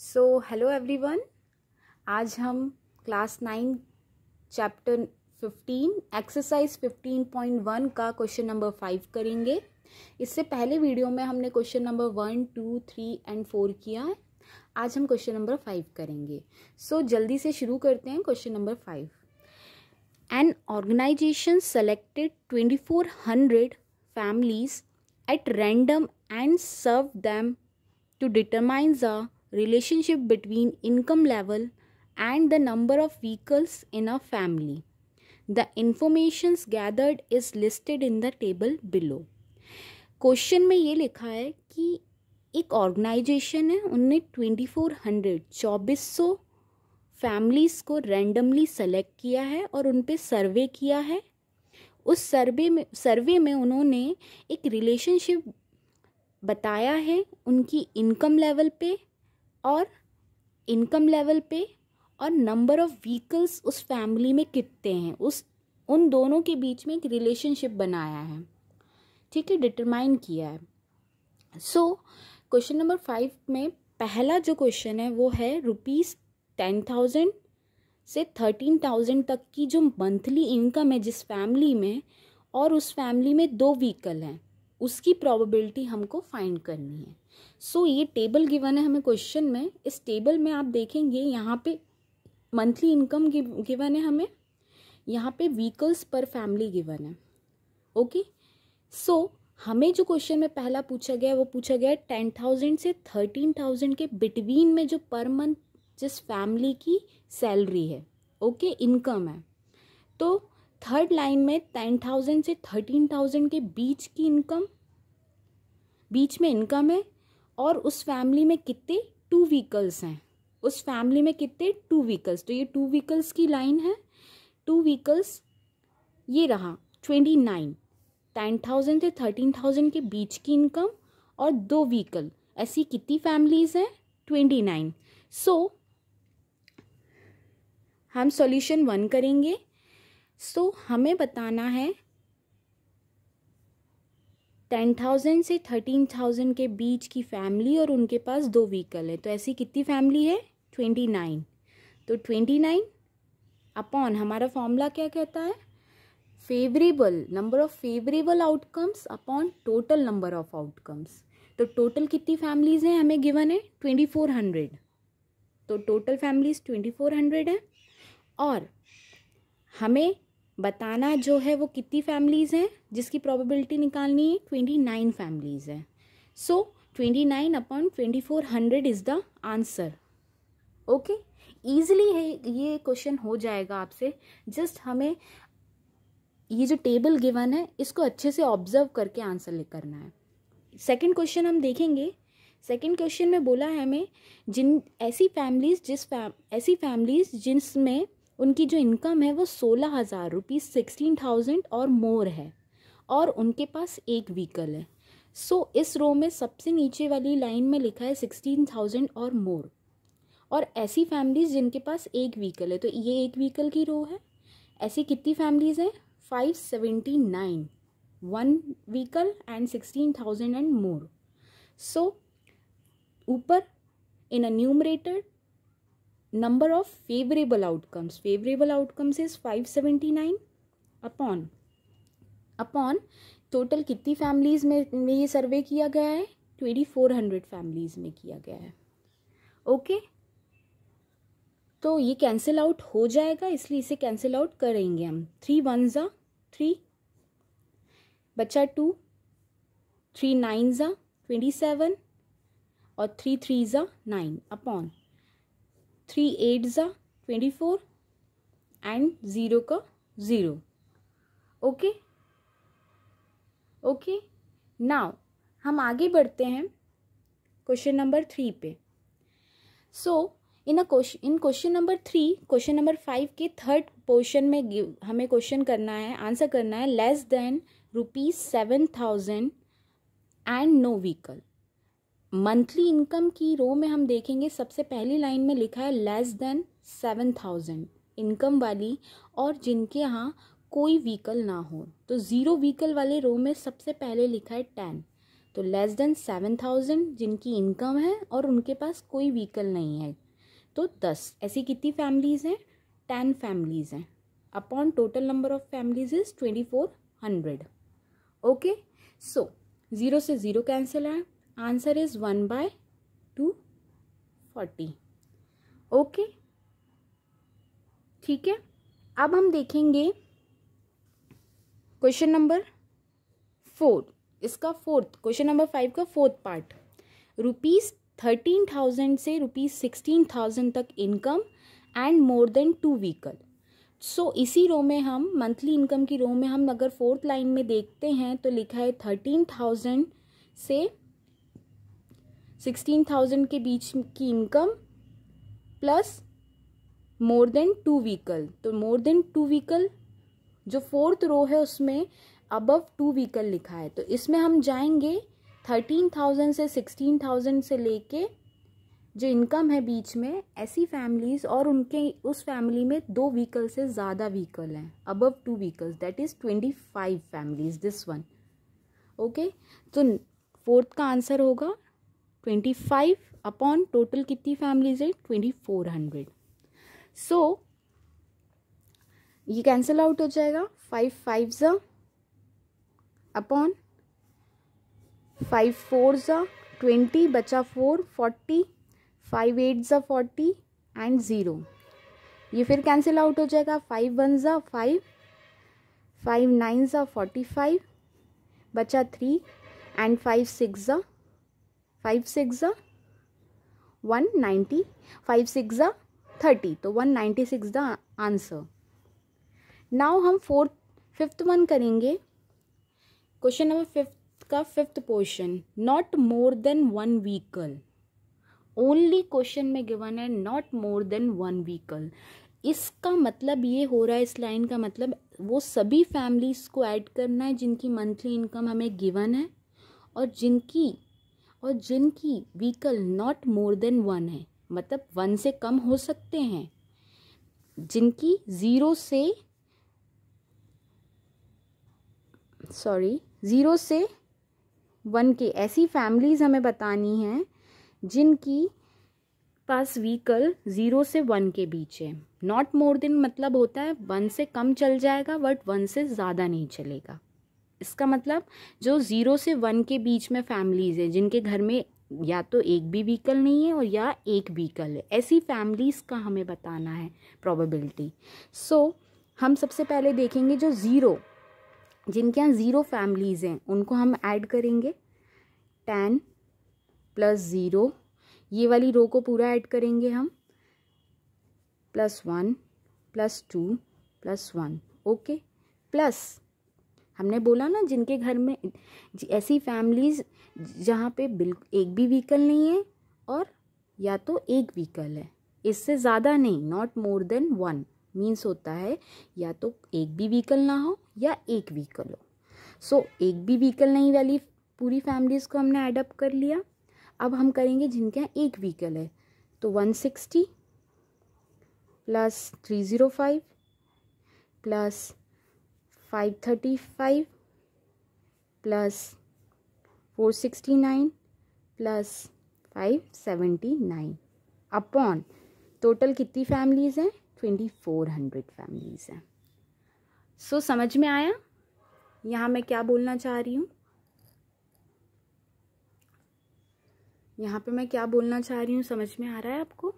So hello everyone आज हम class nine chapter fifteen exercise fifteen point one का question number five करेंगे इससे पहले वीडियो में हमने question number one two three and four किया है आज हम क्वेश्चन नंबर फाइव करेंगे सो so, जल्दी से शुरू करते हैं question number five an organisation selected twenty four hundred families at random and survey them to determine the relationship between income level and the number of vehicles in a family. The informations gathered is listed in the table below. Question में ये लिखा है कि एक organisation है उनने 2400 2400 families को randomly select किया है और उन पे सर्वे किया है उस सर्वे में सर्वे में उन्होंने एक रिलेशनशिप बताया है उनकी इनकम लेवल पे और इनकम लेवल पे और नंबर ऑफ व्हीकल्स उस फैमिली में कितने हैं उस उन दोनों के बीच में एक रिलेशनशिप बनाया है ठीक है डिटरमाइन किया है सो क्वेश्चन नंबर फाइव में पहला जो क्वेश्चन है वो है रुपीज़ टेन थाउजेंड से थर्टीन थाउजेंड तक की जो मंथली इनकम है जिस फैमिली में और उस फैमिली में दो व्हीकल हैं उसकी प्रोबेबिलिटी हमको फाइंड करनी है सो so, ये टेबल गिवन है हमें क्वेश्चन में इस टेबल में आप देखेंगे यहाँ पे मंथली इनकम गिवन है हमें यहाँ पे व्हीकल्स पर फैमिली गिवन है ओके सो so, हमें जो क्वेश्चन में पहला पूछा गया वो पूछा गया टेन थाउजेंड से थर्टीन थाउजेंड के बिटवीन में जो पर मंथ जिस फैमिली की सैलरी है ओके okay? इनकम है तो थर्ड लाइन में टेन थाउजेंड से थर्टीन थाउजेंड के बीच की इनकम बीच में इनकम है और उस फैमिली में कितने टू व्हीकल्स हैं उस फैमिली में कितने टू व्हीकल्स तो ये टू व्हीकल्स की लाइन है टू व्हीकल्स ये रहा ट्वेंटी नाइन टेन थाउजेंड से थर्टीन थाउजेंड के बीच की इनकम और दो व्हीकल ऐसी कितनी फैमिलीज़ हैं ट्वेंटी नाइन सो हम सॉल्यूशन वन करेंगे सो so, हमें बताना है टेन थाउजेंड से थर्टीन थाउजेंड के बीच की फैमिली और उनके पास दो व्हीकल है तो ऐसी कितनी फैमिली है ट्वेंटी नाइन तो ट्वेंटी नाइन अपॉन हमारा फॉर्मूला क्या कहता है favourable number of favourable outcomes upon total number of outcomes तो टोटल कितनी फैमिलीज़ हैं हमें गिवन है ट्वेंटी फोर हंड्रेड तो total families twenty four hundred है और हमें बताना जो है वो कितनी फैमिलीज़ हैं जिसकी प्रोबेबिलिटी निकालनी है ट्वेंटी नाइन फैमिलीज़ हैं so twenty nine upon twenty four hundred is the answer okay easily है ये क्वेश्चन हो जाएगा आपसे जस्ट हमें ये जो टेबल गिवन है इसको अच्छे से ऑब्जर्व करके आंसर करना है सेकेंड क्वेश्चन हम देखेंगे सेकेंड क्वेश्चन में बोला है हमें जिन ऐसी फैमिलीज़ जिस फैम ऐसी फैमिलीज़ जिसमें उनकी जो इनकम है वो सोलह हज़ार रुपीज़ सिक्सटीन थाउजेंड और मोर है और उनके पास एक व्हीकल है सो so, इस रो में सबसे नीचे वाली लाइन में लिखा है सिक्सटीन थाउजेंड और मोर और ऐसी फैमिलीज़ जिनके पास एक व्हीकल है तो ये एक व्हीकल की रो है ऐसी कितनी फैमिलीज़ हैं five seventy nine one vehicle and sixteen thousand and more so ऊपर in a numerator number of favourable outcomes favourable outcomes is five seventy nine upon upon total कितनी फैमिलीज में में ये सर्वे किया गया है ट्वेंटी फोर हंड्रेड फैमिलीज में किया गया है ओके okay? तो ये कैंसिल आउट हो जाएगा इसलिए इसे कैंसिल आउट करेंगे हम थ्री वन ज़ा थ्री बच्चा टू थ्री नाइन ज़ा ट्वेंटी सेवन और थ्री थ्री ज़ा नाइन अपॉन थ्री एट ज़ा ट्वेंटी फोर एंड ज़ीरो का ज़ीरो ओके ओके नाउ हम आगे बढ़ते हैं क्वेश्चन नंबर थ्री पे so in a question in question number three question number five के थर्ड पोर्शन में हमें क्वेश्चन करना है आंसर करना है less than rupees seven thousand and no vehicle monthly income की रो में हम देखेंगे सबसे पहली लाइन में लिखा है less than seven thousand income वाली और जिनके यहाँ कोई व्हीकल ना हो तो ज़ीरो व्हीकल वाले रो में सबसे पहले लिखा है टेन तो लेस देन सेवन थाउजेंड जिनकी इनकम है और उनके पास कोई व्हीकल नहीं है तो दस ऐसी कितनी फैमिलीज़ हैं टेन फैमिलीज़ हैं upon total number of families is twenty four hundred okay so zero से ज़ीरो कैंसिल है answer is one by two forty okay ठीक है अब हम देखेंगे क्वेश्चन नंबर फोर इसका फोर्थ क्वेश्चन नंबर फाइव का fourth part rupees thirteen thousand से रुपीज़ सिक्सटीन थाउजेंड तक income and more than two vehicle so इसी रो में हम मंथली इनकम की रो में हम अगर फोर्थ लाइन में देखते हैं तो लिखा है थर्टीन थाउजेंड से सिक्सटीन थाउजेंड के बीच की income plus more than two vehicle तो मोर देन टू व्हीकल जो फोर्थ रो है उसमें अबव टू व्हीकल लिखा है तो इसमें हम जाएंगे थर्टीन थाउजेंड से सिक्सटीन थाउजेंड से लेके जो इनकम है बीच में ऐसी फैमिलीज और उनके उस फैमिली में दो व्हीकल से ज़्यादा व्हीकल हैं above two vehicles that is twenty five families this one okay तो फोर्थ का आंसर होगा ट्वेंटी फाइव अपॉन टोटल कितनी फैमिलीज है ट्वेंटी फोर हंड्रेड सो ये कैंसिल आउट हो जाएगा फाइव फाइव ज अपॉन फाइव फोर ज़ा ट्वेंटी बचा फोर फोर्टी फाइव एट ज़ा फोर्टी एंड ज़ीरो ये फिर कैंसिल आउट हो जाएगा फाइव वन ज़ा फाइव फाइव नाइन ज़ा फोर्टी फाइव बचा थ्री एंड फाइव सिक्स ज़ा five six one ninety five six thirty तो one ninety six the answer now हम फोर्थ फिफ्थ वन करेंगे क्वेश्चन नंबर फिफ्थ का fifth portion not more than one vehicle only question में given है not more than one vehicle इसका मतलब ये हो रहा है इस लाइन का मतलब वो सभी फैमिलीज़ को ऐड करना है जिनकी मंथली इनकम हमें गिवन है और जिनकी और जिनकी vehicle not more than one है मतलब वन से कम हो सकते हैं जिनकी ज़ीरो से सॉरी ज़ीरो से वन के ऐसी फैमिलीज़ हमें बतानी हैं जिनकी पास व्हीकल ज़ीरो से वन के बीच है नॉट मोर देन मतलब होता है वन से कम चल जाएगा बट वन से ज़्यादा नहीं चलेगा इसका मतलब जो ज़ीरो से वन के बीच में फैमिलीज़ हैं जिनके घर में या तो एक भी व्हीकल नहीं है और या एक व्हीकल है ऐसी फैमिलीज़ का हमें बताना है प्रोबेबिलिटी सो so, हम सबसे पहले देखेंगे जो ज़ीरो जिनके यहाँ ज़ीरो फैमिलीज़ हैं उनको हम ऐड करेंगे टेन प्लस ज़ीरो ये वाली रो को पूरा ऐड करेंगे हम plus one plus two plus one okay plus हमने बोला ना जिनके घर में ऐसी फैमिलीज़ जहाँ पे बिल एक भी व्हीकल नहीं है और या तो एक व्हीकल है इससे ज़्यादा नहीं not more than one means होता है या तो एक भी व्हीकल ना हो या एक व्हीकल हो सो so, एक भी व्हीकल नहीं वाली पूरी फैमिलीज़ को हमने एडअप कर लिया अब हम करेंगे जिनके यहाँ एक व्हीकल है तो one sixty plus three zero five plus five thirty five plus four sixty nine plus five seventy nine upon total कितनी फैमिलीज़ हैं ट्वेंटी फोर हंड्रेड फैमिलीज़ हैं सो so, समझ में आया यहाँ मैं क्या बोलना चाह रही हूँ यहाँ पे मैं क्या बोलना चाह रही हूँ समझ में आ रहा है आपको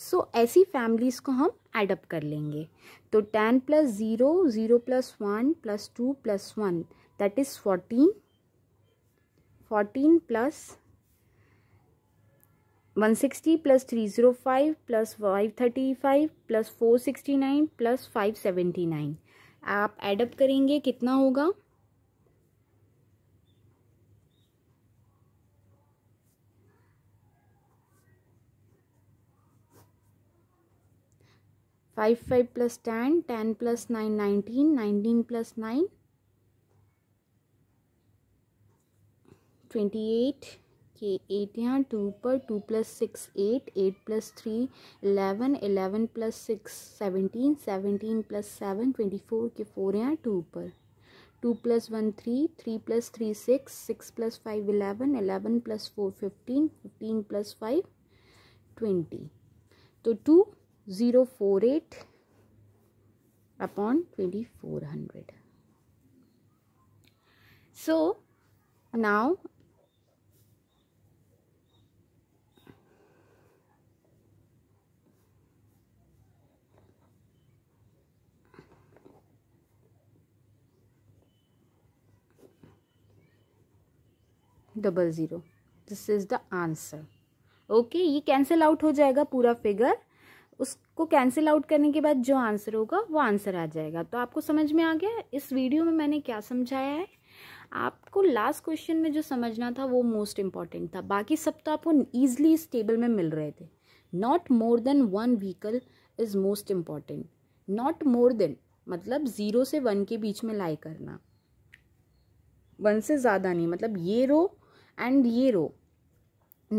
सो so, ऐसी फैमिलीज़ को हम एडअप कर लेंगे तो ten plus zero zero plus one plus two plus one that is fourteen fourteen plus one sixty plus three zero five plus five thirty five plus four sixty nine plus five seventy nine आप add up करेंगे कितना होगा five five plus ten ten plus nine nineteen nineteen plus nine twenty eight के eight यहाँ two पर two plus six eight eight plus three eleven eleven plus six seventeen seventeen plus seven twenty four के four यहाँ two पर two plus one three three plus three six six plus five eleven eleven plus four fifteen fifteen plus five twenty तो two zero four eight upon twenty four hundred so now double zero this is the answer okay ये cancel out हो जाएगा पूरा figure उसको cancel out करने के बाद जो आंसर होगा वो आंसर आ जाएगा तो आपको समझ में आ गया इस वीडियो में मैंने क्या समझाया है आपको लास्ट क्वेश्चन में जो समझना था वो मोस्ट इम्पॉर्टेंट था बाकी सब तो आपको ईजिली इस टेबल में मिल रहे थे not more than one vehicle is most important not more than मतलब ज़ीरो से वन के बीच में लाई करना वन से ज़्यादा नहीं मतलब ये रो एंड ये रो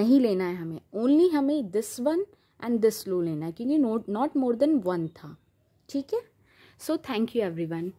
नहीं लेना है हमें ओनली हमें दिस वन एंड दिस लो लेना है क्योंकि note not more than one था ठीक है so thank you every one